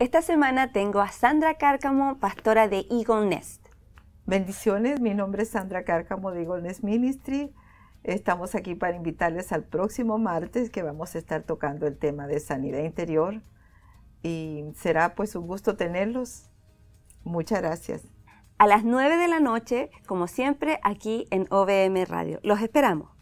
Esta semana tengo a Sandra Cárcamo, pastora de Eagle Nest. Bendiciones, mi nombre es Sandra Cárcamo de Eagle Nest Ministry. Estamos aquí para invitarles al próximo martes que vamos a estar tocando el tema de sanidad interior y será pues un gusto tenerlos. Muchas gracias. A las 9 de la noche, como siempre, aquí en OBM Radio. Los esperamos.